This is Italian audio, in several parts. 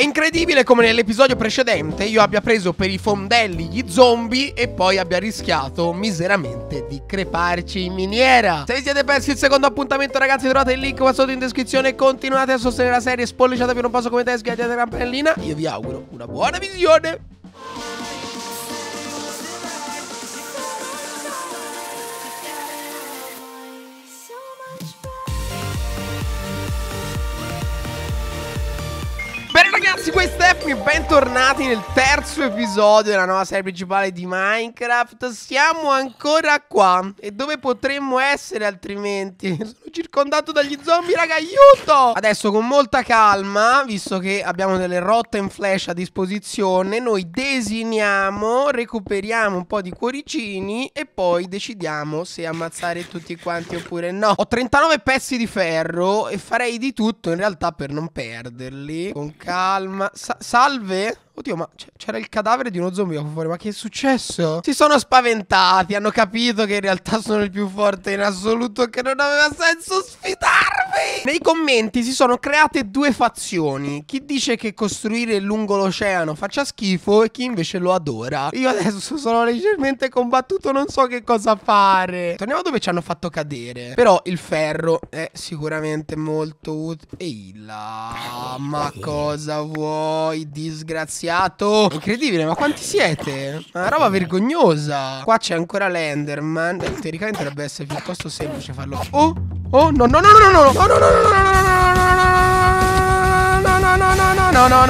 È incredibile come nell'episodio precedente io abbia preso per i fondelli gli zombie e poi abbia rischiato miseramente di creparci in miniera. Se vi siete persi il secondo appuntamento ragazzi trovate il link qua sotto in descrizione continuate a sostenere la serie spolliciata per un posto come te sghiacciate la campanellina. Io vi auguro una buona visione. ragazzi, questo è Effi, bentornati nel terzo episodio della nuova serie principale di Minecraft Siamo ancora qua, e dove potremmo essere altrimenti? Sono circondato dagli zombie, raga, aiuto! Adesso con molta calma, visto che abbiamo delle rotte in flash a disposizione Noi desiniamo, recuperiamo un po' di cuoricini e poi decidiamo se ammazzare tutti quanti oppure no Ho 39 pezzi di ferro e farei di tutto in realtà per non perderli Con calma ma sa salve? Oddio, ma c'era il cadavere di uno zombie fuori, ma che è successo? Si sono spaventati, hanno capito che in realtà sono il più forte in assoluto, che non aveva senso sfidare! Nei commenti si sono create due fazioni. Chi dice che costruire lungo l'oceano faccia schifo e chi invece lo adora. Io adesso sono leggermente combattuto, non so che cosa fare. Torniamo dove ci hanno fatto cadere. Però il ferro è sicuramente molto utile. Ehi là, ma cosa vuoi, disgraziato? Incredibile, ma quanti siete? Una roba vergognosa. Qua c'è ancora l'Enderman. Teoricamente dovrebbe essere piuttosto semplice farlo. Oh! Oh no no no no no no no no no no no no no No no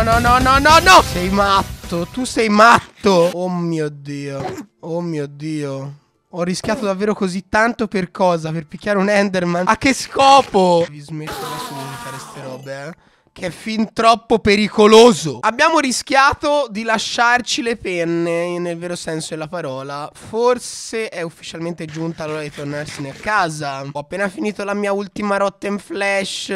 no no no no Sei matto, tu sei matto Oh mio dio, oh mio dio ho rischiato davvero così tanto per cosa? Per picchiare un Enderman? A che scopo? Vi smetto adesso di fare ste robe, eh? che è fin troppo pericoloso. Abbiamo rischiato di lasciarci le penne, nel vero senso della parola. Forse è ufficialmente giunta l'ora di tornarsene a casa. Ho appena finito la mia ultima Rotten Flash.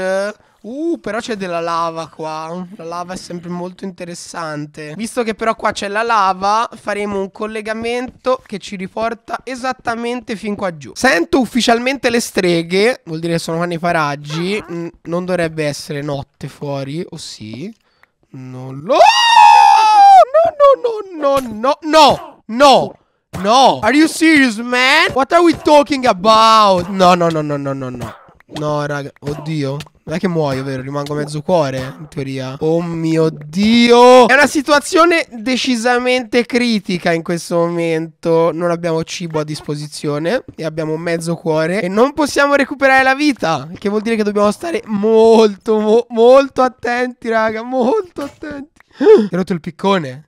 Uh, però c'è della lava qua. La lava è sempre molto interessante. Visto che però qua c'è la lava, faremo un collegamento che ci riporta esattamente fin qua giù. Sento ufficialmente le streghe. Vuol dire che sono qua nei paraggi. non dovrebbe essere notte fuori, o sì? Non lo... No, no, no, no, no, no, no. No. Are you serious, man? What are we talking about? No, no, no, no, no, no, no. No, raga. Oddio. Non è che muoio, vero? Rimango mezzo cuore, in teoria. Oh mio Dio! È una situazione decisamente critica in questo momento. Non abbiamo cibo a disposizione e abbiamo mezzo cuore e non possiamo recuperare la vita. Che vuol dire che dobbiamo stare molto, mo molto attenti, raga. Molto attenti. Hai rotto il piccone?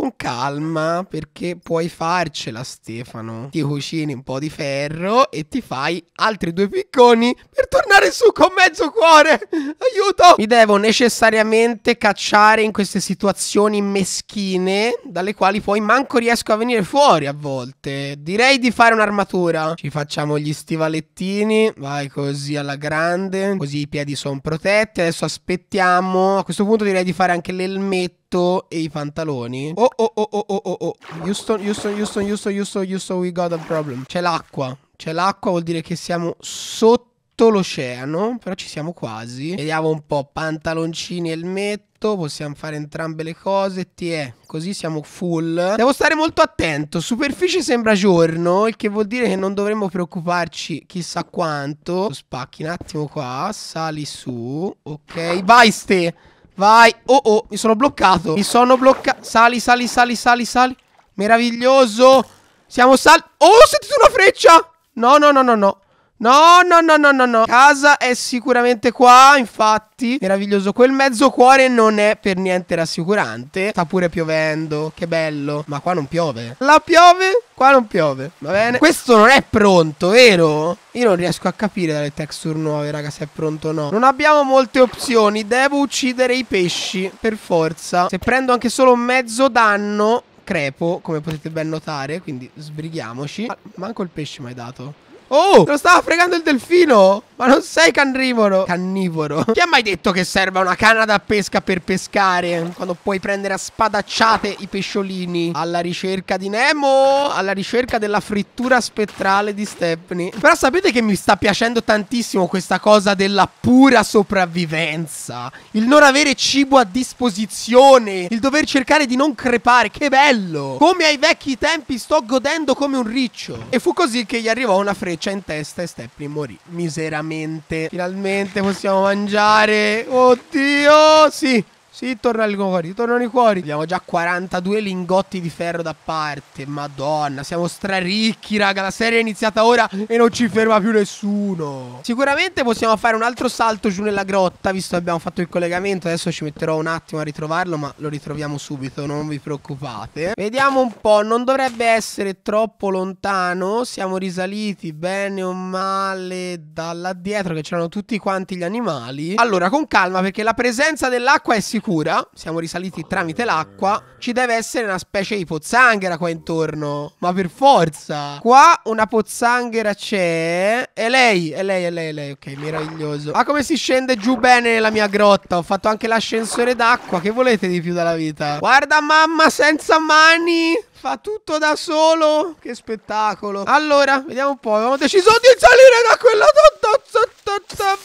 con calma perché puoi farcela Stefano. Ti cucini un po' di ferro e ti fai altri due picconi per tornare su con mezzo cuore. Aiuto! Mi devo necessariamente cacciare in queste situazioni meschine dalle quali poi manco riesco a venire fuori a volte. Direi di fare un'armatura. Ci facciamo gli stivalettini. Vai così alla grande. Così i piedi sono protetti. Adesso aspettiamo. A questo punto direi di fare anche l'elmetto petto e i pantaloni. Oh, oh, oh, oh, oh, oh, oh, Houston, Houston, Houston, Houston, Houston, Houston, we got a problem. C'è l'acqua. C'è l'acqua, vuol dire che siamo sotto l'oceano, però ci siamo quasi. Vediamo un po', pantaloncini e elmetto, possiamo fare entrambe le cose, ti è, così siamo full. Devo stare molto attento, superficie sembra giorno, il che vuol dire che non dovremmo preoccuparci chissà quanto. Spacchi un attimo qua, sali su, ok, vai ste! Vai. Oh, oh, mi sono bloccato. Mi sono bloccato. Sali, sali, sali, sali, sali. Meraviglioso. Siamo sal... Oh, ho sentito una freccia. No, no, no, no, no. No, no, no, no, no, no. Casa è sicuramente qua, infatti. Meraviglioso. Quel mezzo cuore non è per niente rassicurante. Sta pure piovendo. Che bello. Ma qua non piove. La piove? Qua non piove. Va bene. Questo non è pronto, vero? Io non riesco a capire dalle texture nuove, raga, se è pronto o no. Non abbiamo molte opzioni. Devo uccidere i pesci, per forza. Se prendo anche solo mezzo danno, crepo, come potete ben notare. Quindi sbrighiamoci. Ma manco il pesce mi hai dato. Oh, lo stava fregando il delfino. Ma non sei cannivoro. Cannivoro. Chi ha mai detto che serva una canna da pesca per pescare? Quando puoi prendere a spadacciate i pesciolini. Alla ricerca di Nemo. Alla ricerca della frittura spettrale di Stepney. Però sapete che mi sta piacendo tantissimo questa cosa della pura sopravvivenza. Il non avere cibo a disposizione. Il dover cercare di non crepare. Che bello. Come ai vecchi tempi sto godendo come un riccio. E fu così che gli arrivò una freccia in testa e Stepney morì. Miseramente finalmente, Finalmente possiamo mangiare. Oddio, sì. Sì, torna fuori, tornano i cuori. Abbiamo già 42 lingotti di ferro da parte. Madonna, siamo straricchi, raga. La serie è iniziata ora e non ci ferma più nessuno. Sicuramente possiamo fare un altro salto giù nella grotta, visto che abbiamo fatto il collegamento. Adesso ci metterò un attimo a ritrovarlo, ma lo ritroviamo subito, non vi preoccupate. Vediamo un po', non dovrebbe essere troppo lontano. Siamo risaliti bene o male da là dietro, che c'erano tutti quanti gli animali. Allora, con calma, perché la presenza dell'acqua è sicuramente sicura, siamo risaliti tramite l'acqua, ci deve essere una specie di pozzanghera qua intorno. Ma per forza. Qua una pozzanghera c'è. E lei, è lei, è lei, e lei. Ok, meraviglioso. Ma ah, come si scende giù bene nella mia grotta? Ho fatto anche l'ascensore d'acqua. Che volete di più dalla vita? Guarda mamma senza mani. Fa tutto da solo. Che spettacolo. Allora, vediamo un po'. Abbiamo deciso di salire da quella...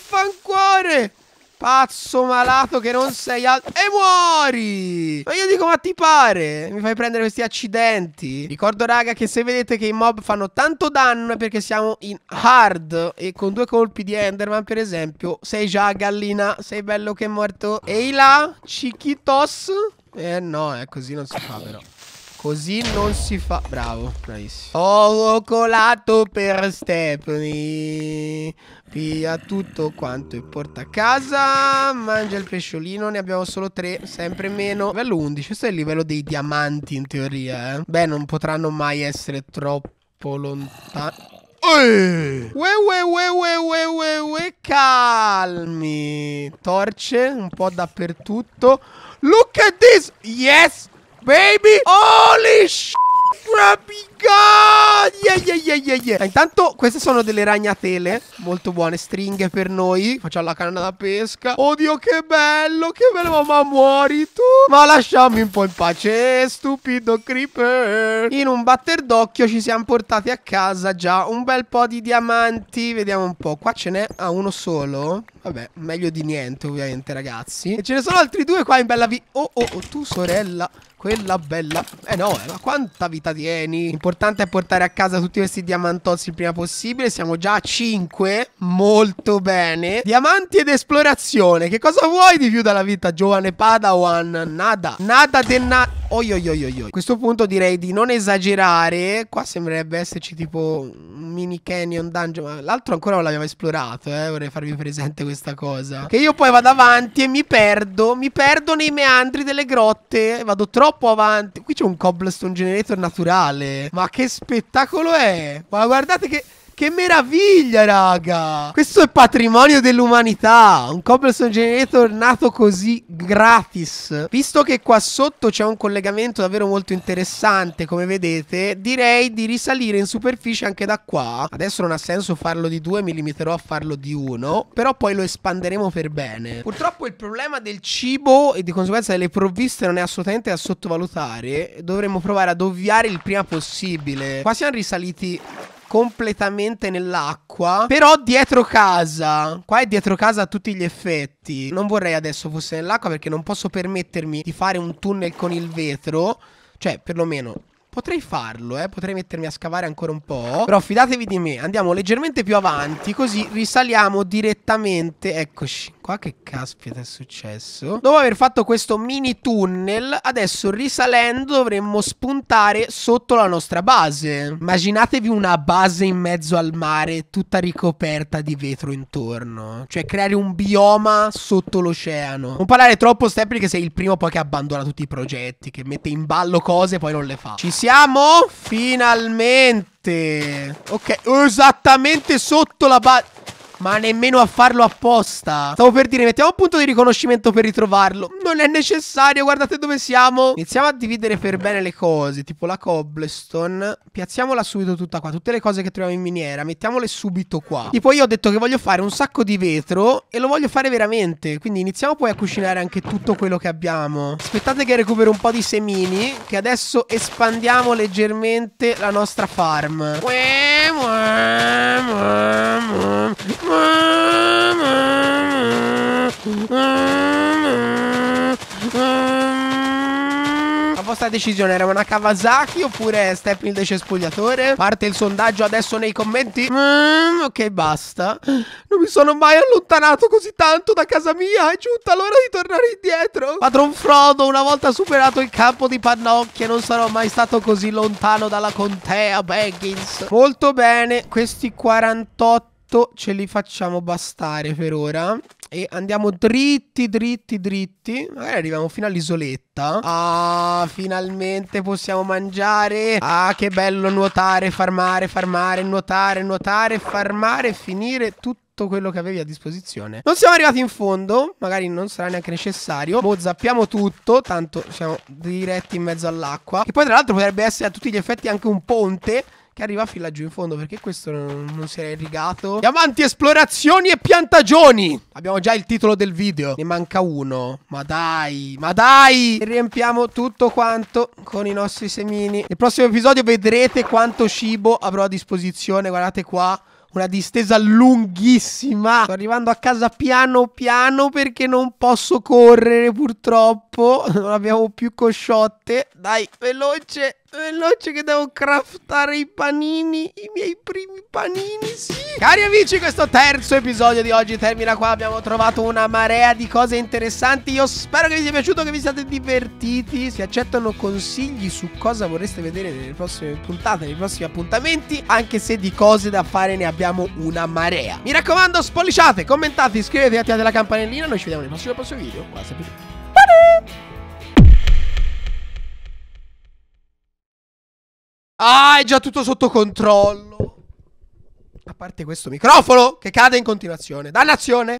Fancuore! Pazzo malato che non sei altro. E muori! Ma io dico, ma ti pare? Mi fai prendere questi accidenti? Ricordo, raga, che se vedete che i mob fanno tanto danno è perché siamo in hard. E con due colpi di Enderman, per esempio, sei già gallina. Sei bello che è morto. Ehi là, Chiquitos. Eh no, è eh, così non si fa però. Così non si fa... Bravo, bravissimo. Ho colato per Stephanie. Pia tutto quanto e porta a casa. Mangia il pesciolino. Ne abbiamo solo tre, sempre meno. Livello 11. Questo è il livello dei diamanti in teoria, eh. Beh, non potranno mai essere troppo lontani. Uè, uè, uè, uè, uè, uè, uè, calmi. Torce un po' dappertutto. Look at this. Yes. baby. Holy sh! Crappy God! yeah, yeah, yeah, yeah, Intanto queste sono delle ragnatele Molto buone Stringhe per noi Facciamo la canna da pesca Oddio che bello Che bello Ma muori tu Ma lasciami un po' in pace Stupido creeper In un batter d'occhio Ci siamo portati a casa già Un bel po' di diamanti Vediamo un po' Qua ce n'è ah, uno solo Vabbè Meglio di niente ovviamente ragazzi E ce ne sono altri due qua in bella vi Oh oh oh Tu sorella Quella bella Eh no eh, Ma quanta vita tieni L'importante è portare a a casa tutti questi diamantozzi il prima possibile. Siamo già a 5. Molto bene. Diamanti ed esplorazione. Che cosa vuoi di più dalla vita, giovane Padawan? Nada. Nada de nada. Oi, oi, oi, oi, A questo punto direi di non esagerare. Qua sembrerebbe esserci tipo un mini canyon dungeon. Ma l'altro ancora non l'abbiamo esplorato, eh. Vorrei farvi presente questa cosa. Che io poi vado avanti e mi perdo. Mi perdo nei meandri delle grotte. Vado troppo avanti. Qui c'è un cobblestone generator naturale. Ma che spettacolo è? Ma guardate che... Che meraviglia, raga! Questo è patrimonio dell'umanità. Un cobblestone generator nato così gratis. Visto che qua sotto c'è un collegamento davvero molto interessante, come vedete, direi di risalire in superficie anche da qua. Adesso non ha senso farlo di due, mi limiterò a farlo di uno. Però poi lo espanderemo per bene. Purtroppo il problema del cibo e di conseguenza delle provviste non è assolutamente da sottovalutare. Dovremmo provare ad ovviare il prima possibile. Qua siamo risaliti completamente nell'acqua. Però dietro casa. Qua è dietro casa a tutti gli effetti. Non vorrei adesso fosse nell'acqua perché non posso permettermi di fare un tunnel con il vetro. Cioè, perlomeno Potrei farlo, eh Potrei mettermi a scavare ancora un po' Però fidatevi di me Andiamo leggermente più avanti Così risaliamo direttamente Eccoci Qua che caspita è successo Dopo aver fatto questo mini tunnel Adesso risalendo dovremmo spuntare sotto la nostra base Immaginatevi una base in mezzo al mare Tutta ricoperta di vetro intorno Cioè creare un bioma sotto l'oceano Non parlare troppo Stephanie, che sei il primo poi che abbandona tutti i progetti Che mette in ballo cose e poi non le fa Ci siamo siamo finalmente. Ok, esattamente sotto la base. Ma nemmeno a farlo apposta Stavo per dire mettiamo un punto di riconoscimento per ritrovarlo Non è necessario guardate dove siamo Iniziamo a dividere per bene le cose Tipo la cobblestone Piazziamola subito tutta qua Tutte le cose che troviamo in miniera Mettiamole subito qua Tipo io ho detto che voglio fare un sacco di vetro E lo voglio fare veramente Quindi iniziamo poi a cucinare anche tutto quello che abbiamo Aspettate che recupero un po' di semini Che adesso espandiamo leggermente la nostra farm Uè, uè, uè, la vostra decisione era una Kawasaki oppure step in cespugliatore? Parte il sondaggio adesso nei commenti. Mm, ok, basta. Non mi sono mai allontanato così tanto da casa mia. È giunta l'ora di tornare indietro. Padron Frodo, una volta superato il campo di Pannocchia, non sarò mai stato così lontano dalla contea Baggins. Molto bene, questi 48 8 ce li facciamo bastare per ora. E andiamo dritti, dritti, dritti. Magari arriviamo fino all'isoletta. Ah, finalmente possiamo mangiare. Ah, che bello nuotare, farmare, farmare, nuotare, nuotare, farmare, finire tutto quello che avevi a disposizione. Non siamo arrivati in fondo, magari non sarà neanche necessario. Boh, zappiamo tutto, tanto siamo diretti in mezzo all'acqua. Che poi tra l'altro potrebbe essere a tutti gli effetti anche un ponte che arriva fin laggiù in fondo perché questo non, non si era irrigato. Diamanti, esplorazioni e piantagioni. Abbiamo già il titolo del video. Ne manca uno. Ma dai, ma dai. riempiamo tutto quanto con i nostri semini. Nel prossimo episodio vedrete quanto cibo avrò a disposizione. Guardate qua una distesa lunghissima. Sto arrivando a casa piano piano perché non posso correre purtroppo. Non abbiamo più cosciotte. Dai, veloce veloce che devo craftare i panini, i miei primi panini, sì. Cari amici, questo terzo episodio di oggi termina qua. Abbiamo trovato una marea di cose interessanti. Io spero che vi sia piaciuto, che vi siate divertiti. Si accettano consigli su cosa vorreste vedere nelle prossime puntate, nei prossimi appuntamenti, anche se di cose da fare ne abbiamo una marea. Mi raccomando, spolliciate, commentate, iscrivetevi, attivate la campanellina. Noi ci vediamo nel prossimo, prossimo video. Buona sempre. Ah, è già tutto sotto controllo. A parte questo microfono che cade in continuazione. Dannazione!